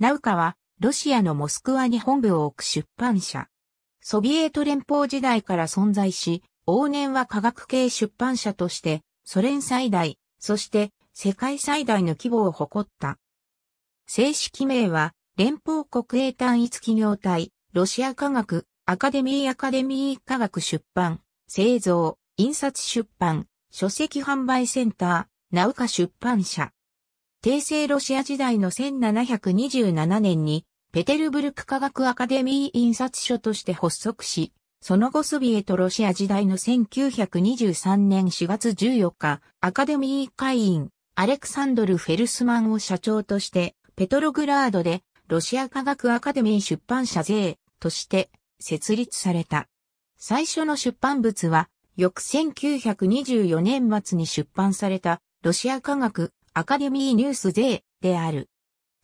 ナウカは、ロシアのモスクワに本部を置く出版社。ソビエト連邦時代から存在し、往年は科学系出版社として、ソ連最大、そして世界最大の規模を誇った。正式名は、連邦国営単一企業体、ロシア科学、アカデミーアカデミー科学出版、製造、印刷出版、書籍販売センター、ナウカ出版社。帝政ロシア時代の1727年に、ペテルブルク科学アカデミー印刷所として発足し、その後ソビエトロシア時代の1923年4月14日、アカデミー会員、アレクサンドル・フェルスマンを社長として、ペトログラードで、ロシア科学アカデミー出版社税として設立された。最初の出版物は、翌1924年末に出版された、ロシア科学アカデミーニュース税である。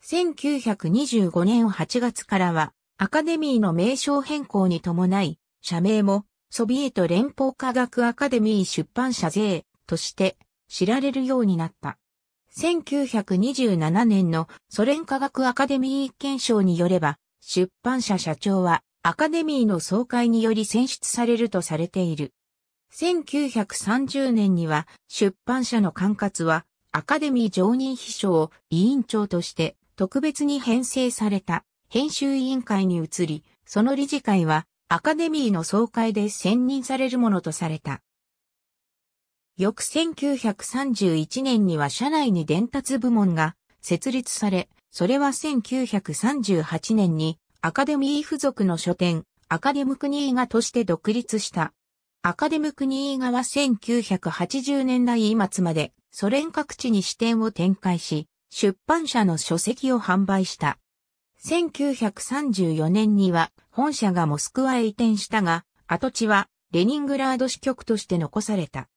1925年8月からは、アカデミーの名称変更に伴い、社名も、ソビエト連邦科学アカデミー出版社税として知られるようになった。1927年のソ連科学アカデミー憲章によれば、出版社社長はアカデミーの総会により選出されるとされている。1930年には出版社の管轄はアカデミー常任秘書を委員長として特別に編成された編集委員会に移り、その理事会はアカデミーの総会で選任されるものとされた。翌1931年には社内に伝達部門が設立され、それは1938年にアカデミー付属の書店、アカデムクニーガとして独立した。アカデムクニーガは1980年代末までソ連各地に支店を展開し、出版社の書籍を販売した。1934年には本社がモスクワへ移転したが、跡地はレニングラード支局として残された。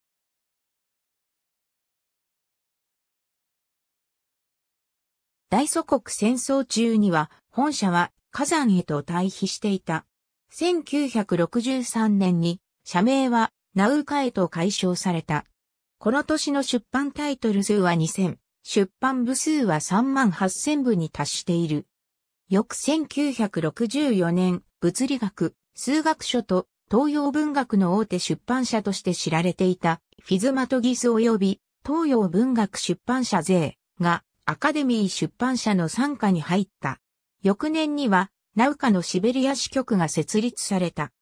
大祖国戦争中には本社は火山へと退避していた。1963年に社名はナウカへと解消された。この年の出版タイトル数は2000、出版部数は3万8000部に達している。翌1964年、物理学、数学書と東洋文学の大手出版社として知られていたフィズマトギス及び東洋文学出版社税がアカデミー出版社の参加に入った。翌年にはナウカのシベリア支局が設立された。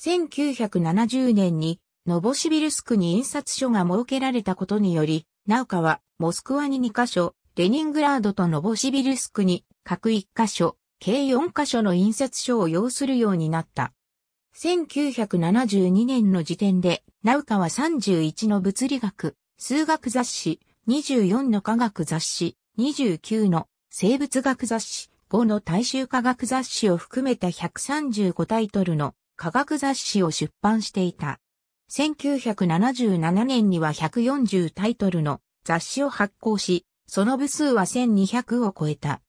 1970年にノボシビルスクに印刷所が設けられたことにより、ナウカは、モスクワに2カ所、レニングラードとノボシビルスクに、各1カ所、計4カ所の印刷所を要するようになった。1972年の時点で、ナウカは31の物理学、数学雑誌、24の科学雑誌、29の生物学雑誌、5の大衆科学雑誌を含めた135タイトルの科学雑誌を出版していた。1977年には140タイトルの雑誌を発行し、その部数は1200を超えた。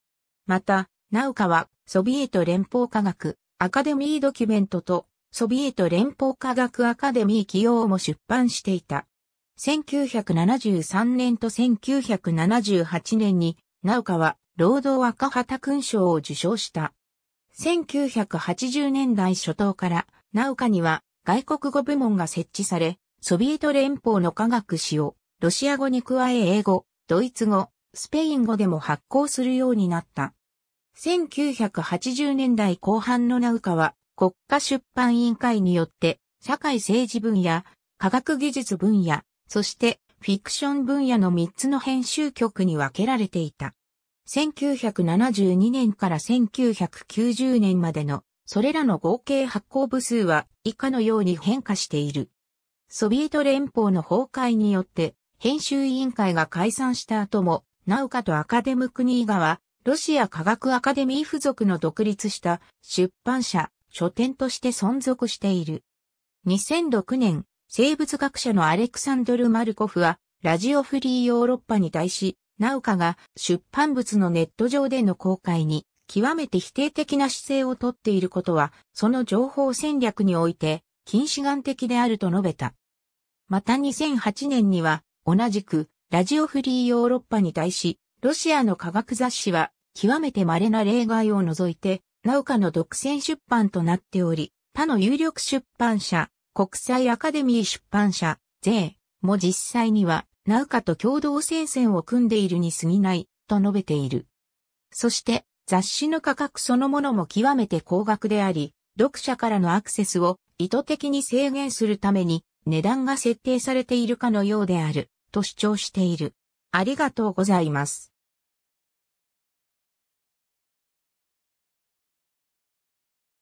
また、ナウカはソビエト連邦科学アカデミードキュメントとソビエト連邦科学アカデミー起用も出版していた。1973年と1978年に、ナウカは労働赤旗勲章を受章した。1980年代初頭から、ナウカには外国語部門が設置され、ソビエト連邦の科学史を、ロシア語に加え英語、ドイツ語、スペイン語でも発行するようになった。1980年代後半のナウカは、国家出版委員会によって、社会政治分野、科学技術分野、そしてフィクション分野の3つの編集局に分けられていた。1972年から1990年までのそれらの合計発行部数は以下のように変化している。ソビエト連邦の崩壊によって編集委員会が解散した後も、ナウカとアカデムクニーガは、ロシア科学アカデミー付属の独立した出版社、書店として存続している。2006年、生物学者のアレクサンドル・マルコフは、ラジオフリーヨーロッパに対し、ナウカが出版物のネット上での公開に極めて否定的な姿勢をとっていることは、その情報戦略において、近視眼的であると述べた。また2008年には、同じく、ラジオフリーヨーロッパに対し、ロシアの科学雑誌は、極めて稀な例外を除いて、ナウカの独占出版となっており、他の有力出版社、国際アカデミー出版社、税も実際には、ナウカと共同戦線を組んでいるに過ぎない、と述べている。そして、雑誌の価格そのものも極めて高額であり、読者からのアクセスを意図的に制限するために値段が設定されているかのようであると主張している。ありがとうございます。